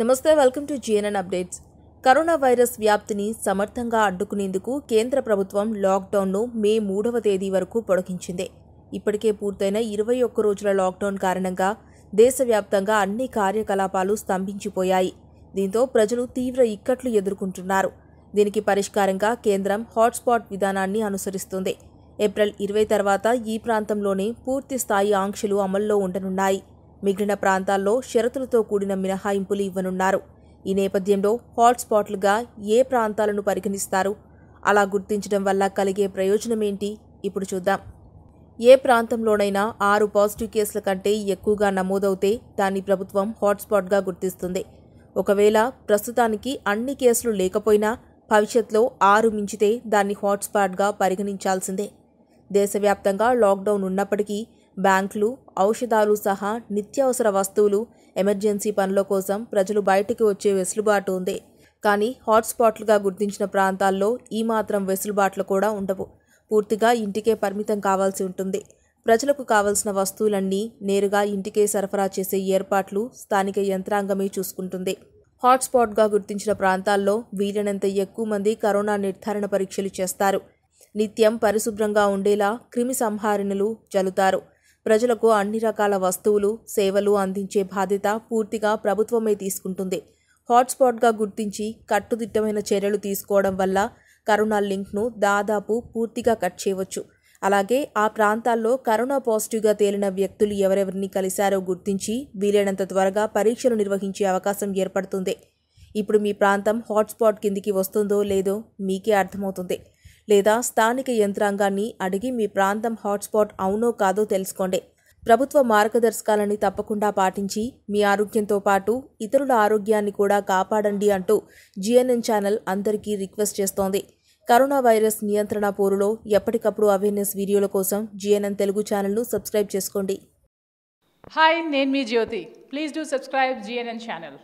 నమస్తే welcome to GNN updates corona virus వ్యాప్తిని సమర్థంగా అడ్డుకునేందుకు కేంద్ర ప్రభుత్వం లాక్డౌన్ను మే మూడవ తేదీ వరకు పొడిగించింది ఇప్పటికే పూర్తయిన ఇరవై ఒక్క రోజుల లాక్డౌన్ కారణంగా దేశవ్యాప్తంగా అన్ని కార్యకలాపాలు స్తంభించిపోయాయి దీంతో ప్రజలు తీవ్ర ఇక్కట్లు ఎదుర్కొంటున్నారు దీనికి పరిష్కారంగా కేంద్రం హాట్స్పాట్ విధానాన్ని అనుసరిస్తుంది ఏప్రిల్ ఇరవై తర్వాత ఈ ప్రాంతంలోనే పూర్తి స్థాయి ఆంక్షలు అమల్లో ఉండనున్నాయి మిగిలిన ప్రాంతాల్లో షరతులతో కూడిన మినహాయింపులు ఇవ్వనున్నారు ఈ నేపథ్యంలో హాట్స్పాట్లుగా ఏ ప్రాంతాలను పరిగణిస్తారు అలా గుర్తించడం వల్ల కలిగే ప్రయోజనమేంటి ఇప్పుడు చూద్దాం ఏ ప్రాంతంలోనైనా ఆరు పాజిటివ్ కేసుల కంటే ఎక్కువగా నమోదవుతే దాన్ని ప్రభుత్వం హాట్స్పాట్గా గుర్తిస్తుంది ఒకవేళ ప్రస్తుతానికి అన్ని కేసులు లేకపోయినా భవిష్యత్లో ఆరు మించితే దాన్ని హాట్స్పాట్గా పరిగణించాల్సిందే దేశవ్యాప్తంగా లాక్డౌన్ ఉన్నప్పటికీ బ్యాంకులు ఔషధాలు సహా నిత్యావసర వస్తువులు ఎమర్జెన్సీ పనుల కోసం ప్రజలు బయటకు వచ్చే వెసులుబాటు ఉంది కానీ హాట్స్పాట్లుగా గుర్తించిన ప్రాంతాల్లో ఈ మాత్రం వెసులుబాట్లు కూడా ఉండవు పూర్తిగా ఇంటికే పరిమితం కావాల్సి ఉంటుంది ప్రజలకు కావలసిన వస్తువులన్నీ నేరుగా ఇంటికే సరఫరా చేసే ఏర్పాట్లు స్థానిక యంత్రాంగమే చూసుకుంటుంది హాట్స్పాట్గా గుర్తించిన ప్రాంతాల్లో వీలైనంత ఎక్కువ మంది కరోనా నిర్ధారణ పరీక్షలు చేస్తారు నిత్యం పరిశుభ్రంగా ఉండేలా క్రిమి సంహారిణులు చల్లుతారు ప్రజలకు అన్ని రకాల వస్తువులు సేవలు అందించే బాధ్యత పూర్తిగా ప్రభుత్వమే తీసుకుంటుంది హాట్స్పాట్గా గుర్తించి కట్టుదిట్టమైన చర్యలు తీసుకోవడం వల్ల కరోనా లింక్ను దాదాపు పూర్తిగా కట్ చేయవచ్చు అలాగే ఆ ప్రాంతాల్లో కరోనా పాజిటివ్గా తేలిన వ్యక్తులు ఎవరెవరిని కలిశారో గుర్తించి వీలైనంత త్వరగా పరీక్షలు నిర్వహించే అవకాశం ఏర్పడుతుంది ఇప్పుడు మీ ప్రాంతం హాట్స్పాట్ కిందికి వస్తుందో లేదో మీకే అర్థమవుతుంది లేదా స్థానిక యంత్రాంగాన్ని అడిగి మీ ప్రాంతం హాట్స్పాట్ అవునో కాదో తెలుసుకోండి ప్రభుత్వ మార్గదర్శకాలని తప్పకుండా పాటించి మీ ఆరోగ్యంతో పాటు ఇతరుల ఆరోగ్యాన్ని కూడా కాపాడండి అంటూ జిఎన్ఎన్ ఛానల్ అందరికీ రిక్వెస్ట్ చేస్తోంది కరోనా వైరస్ నియంత్రణ పోరులో ఎప్పటికప్పుడు అవేర్నెస్ వీడియోల కోసం జిఎన్ఎన్ తెలుగు ఛానల్ను సబ్స్క్రైబ్ చేసుకోండి హాయ్ నేను మీ Jyothi please do subscribe GNN channel